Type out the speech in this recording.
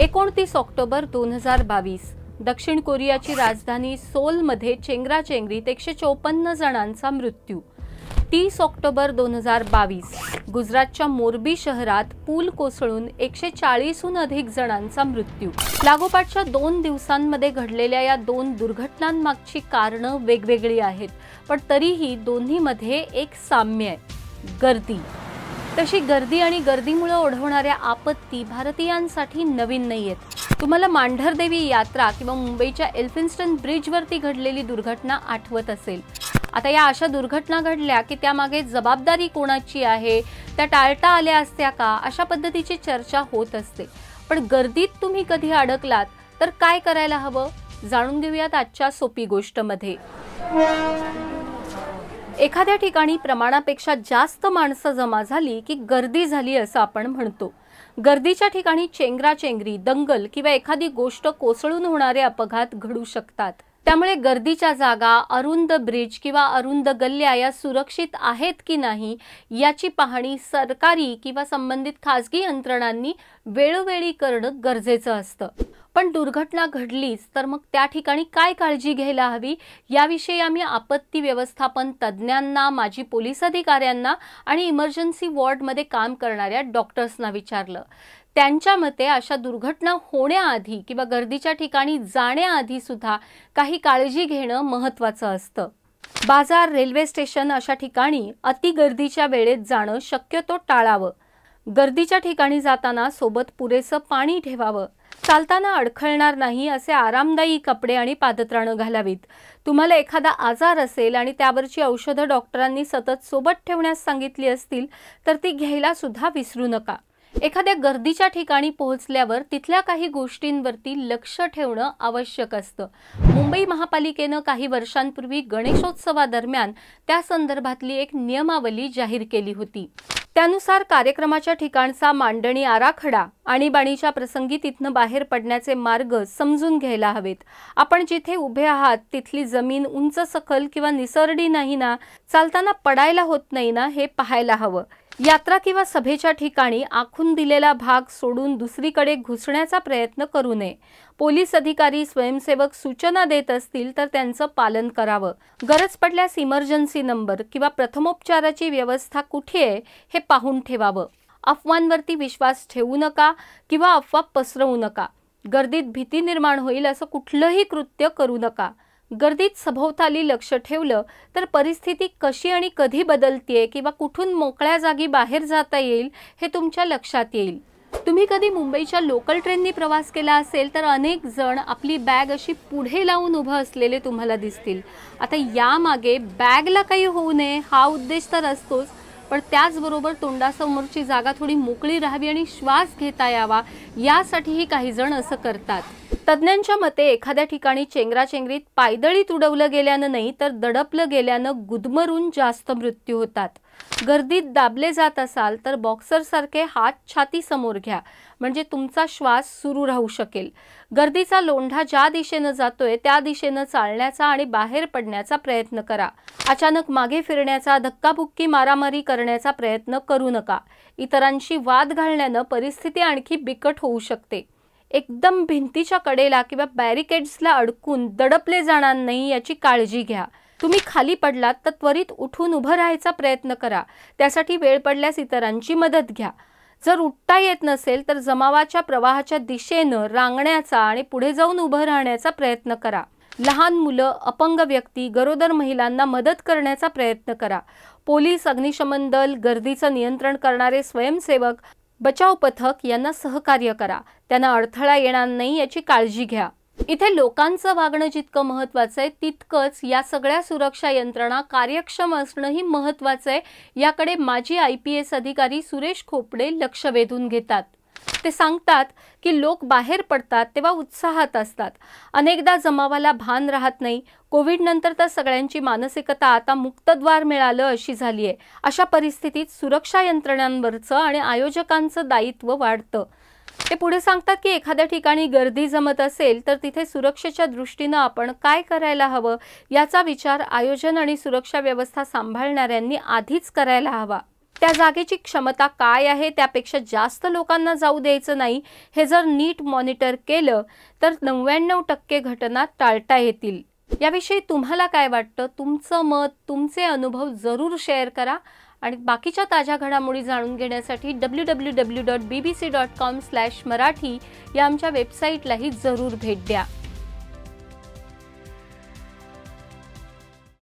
एकोणतीस ऑक्टोबर दोन हजार बावीस दक्षिण कोरियाची राजधानी सोलमध्ये चेंगराचेंगरीत एकशे चोपन्न जणांचा मृत्यू तीस ऑक्टोबर दोन हजार बावीस गुजरातच्या मोरबी शहरात पूल कोसळून एकशे चाळीसहून अधिक जणांचा मृत्यू लागोपाठच्या दोन दिवसांमध्ये घडलेल्या या दोन दुर्घटनांमागची कारणं वेगवेगळी आहेत पण तरीही दोन्हीमध्ये एक साम्य आहे गर्दी तशी गर्दी आणि गर्दीमुळे ओढवणाऱ्या आपत्ती भारतीयांसाठी नवीन नाही आहेत तुम्हाला मांढरदेवी यात्रा किंवा मुंबईच्या एल्फिन्स्टन ब्रिजवरती घडलेली दुर्घटना आठवत असेल आता या अशा दुर्घटना घडल्या की त्यामागे जबाबदारी कोणाची आहे त्या टाळता आल्या असत्या का अशा पद्धतीची चर्चा होत असते पण गर्दीत तुम्ही कधी अडकलात तर काय करायला हवं जाणून घेऊयात आजच्या सोपी गोष्टमध्ये एखाद्या ठिकाणी प्रमाणापेक्षा जास्त माणसं जमा झाली की गर्दी झाली असं आपण म्हणतो गर्दीच्या ठिकाणी चेंगराचेंगरी दंगल किंवा एखादी गोष्ट कोसळून होणारे अपघात घडू शकतात त्यामुळे गर्दीच्या जागा अरुंद ब्रिज किंवा अरुंद गल्ल्या या सुरक्षित आहेत की नाही याची पाहणी सरकारी किंवा संबंधित खासगी यंत्रणांनी वेळोवेळी करणं गरजेचं असतं पण दुर्घटना घडलीच तर मग त्या ठिकाणी काय काळजी घ्यायला हवी याविषयी आम्ही आपत्ती व्यवस्थापन तज्ज्ञांना माजी पोलीस अधिकाऱ्यांना आणि इमर्जन्सी वॉर्डमध्ये काम करणाऱ्या डॉक्टर्सना विचारलं त्यांच्या मते अशा दुर्घटना होण्याआधी किंवा गर्दीच्या ठिकाणी जाण्याआधी सुद्धा काही काळजी घेणं महत्वाचं असतं बाजार रेल्वे स्टेशन अशा ठिकाणी अतिगर्दीच्या वेळेत जाणं शक्यतो टाळावं गर्दीच्या ठिकाणी जाताना सोबत पुरेसं पाणी ठेवावं चालताना अडखळणार नाही असे आरामदायी कपडे आणि पादत्राणं घालावीत तुम्हाला एखादा आजार असेल आणि त्यावरची औषधं डॉक्टरांनी सतत सोबत ठेवण्यास सांगितली असतील तर ती घ्यायला सुद्धा विसरू नका एखाद्या गर्दीच्या ठिकाणी पोहोचल्यावर तिथल्या काही गोष्टींवरती लक्ष ठेवणं आवश्यक असतं मुंबई महापालिकेनं काही वर्षांपूर्वी गणेशोत्सवादरम्यान त्या संदर्भातली एक नियमावली जाहीर केली होती त्यानुसार कार्यक्रमाच्या ठिकाणचा मांडणी आराखडा आणीबाणीच्या प्रसंगी तिथनं बाहेर पडण्याचे मार्ग समजून घ्यायला हवेत आपण जिथे उभे आहात तिथली जमीन उंच सखल किंवा निसरडी नाही ना चालताना पडायला होत नाही ना हे पाहायला हवं यात्रा किंवा सभेच्या ठिकाणी आखून दिलेला भाग सोडून दुसरीकडे घुसण्याचा प्रयत्न करू नये पोलीस अधिकारी स्वयंसेवक सूचना देत असतील तर त्यांचं पालन करावं गरज पडल्यास इमर्जन्सी नंबर किंवा प्रथमोपचाराची व्यवस्था कुठे आहे हे पाहून ठेवावं अफवांवरती विश्वास ठेवू नका किंवा अफवा पसरवू नका गर्दीत भीती निर्माण होईल असं कुठलंही कृत्य करू नका गर्दीत सभोवताली लक्ष ठेवलं तर परिस्थिती कशी आणि कधी बदलतीये किंवा कुठून मोकळ्या जागी बाहेर जाता येईल हे तुमच्या लक्षात येईल तुम्ही कधी मुंबईच्या लोकल ट्रेननी प्रवास केला असेल तर अनेक जण आपली बॅग अशी पुढे लावून उभं असलेले तुम्हाला दिसतील आता यामागे बॅगला काही होऊ नये हा उद्देश तर असतोच पण त्याचबरोबर तोंडासमोरची जागा थोडी मोकळी राहावी आणि श्वास घेता यावा यासाठीही काही जण असं करतात तज्ज्ञांच्या मते एखाद्या ठिकाणी चेंगराचेंगरीत पायदळी तुडवलं गेल्यानं नाही तर दडपलं गेल्यानं गुदमरून जास्त मृत्यू होतात गर्दीत दाबले जात असाल तर बॉक्सरसारखे हात छाती समोर घ्या म्हणजे तुमचा श्वास सुरू राहू शकेल गर्दीचा लोंढा ज्या दिशेनं जातोय त्या दिशेनं चालण्याचा आणि बाहेर पडण्याचा प्रयत्न करा अचानक मागे फिरण्याचा धक्काबुक्की मारामारी करण्याचा प्रयत्न करू नका इतरांशी वाद घालण्यानं परिस्थिती आणखी बिकट होऊ शकते एकदम भिंतीच्या कडेला किंवा बॅरिकेड्सला अडकून दडपले जाणार नाही याची काळजी घ्या तुम्ही खाली पडलात तर त्वरित उठून उभं राहायचा प्रयत्न करा त्यासाठी वेळ पडल्यास इतरांची मदत घ्या जर उठता येत नसेल तर जमावाच्या प्रवाहाच्या दिशेनं रांगण्याचा आणि पुढे जाऊन उभं राहण्याचा प्रयत्न करा लहान मुलं अपंग व्यक्ती गरोदर महिलांना मदत करण्याचा प्रयत्न करा पोलीस अग्निशमन दल गर्दीचं नियंत्रण करणारे स्वयंसेवक बचाव पथक यांना सहकार्य करा त्यांना अडथळा येणार नाही याची काळजी घ्या इथे लोकांचं वागणं जितकं महत्त्वाचं आहे तितकंच या सगळ्या सुरक्षा यंत्रणा कार्यक्षम असणंही महत्त्वाचं आहे याकडे माजी आय पी एस अधिकारी सुरेश खोपडे लक्ष वेधून घेतात ते सांगतात की लोक बाहेर पडतात तेव्हा उत्साहात असतात अनेकदा जमावाला भान राहत नाही कोविडनंतर तर सगळ्यांची मानसिकता आता मुक्तद्वार मिळालं अशी झाली आहे अशा परिस्थितीत सुरक्षा यंत्रणांवरचं आणि आयोजकांचं दायित्व वाढतं ते पुढे सांगतात की एखाद्या ठिकाणी गर्दी जमत असेल तर तिथे सुरक्षेच्या दृष्टीनं आपण काय करायला हवं याचा विचार आयोजन आणि सुरक्षा व्यवस्था सांभाळणाऱ्यांनी आधीच करायला हवा त्या जागेची क्षमता काय आहे त्यापेक्षा जास्त लोकांना जाऊ द्यायचं नाही हे जर नीट मॉनिटर केलं तर नव्याण्णव टक्के घटना टाळता येतील याविषयी तुम्हाला काय वाटतं तुमचं मत तुमचे अनुभव जरूर शेअर करा आणि बाकीच्या ताज्या घडामोडी जाणून घेण्यासाठी W W W dot B B C dot com slash Marathi या आमच्या वेबसाईटलाही जरूर भेट द्या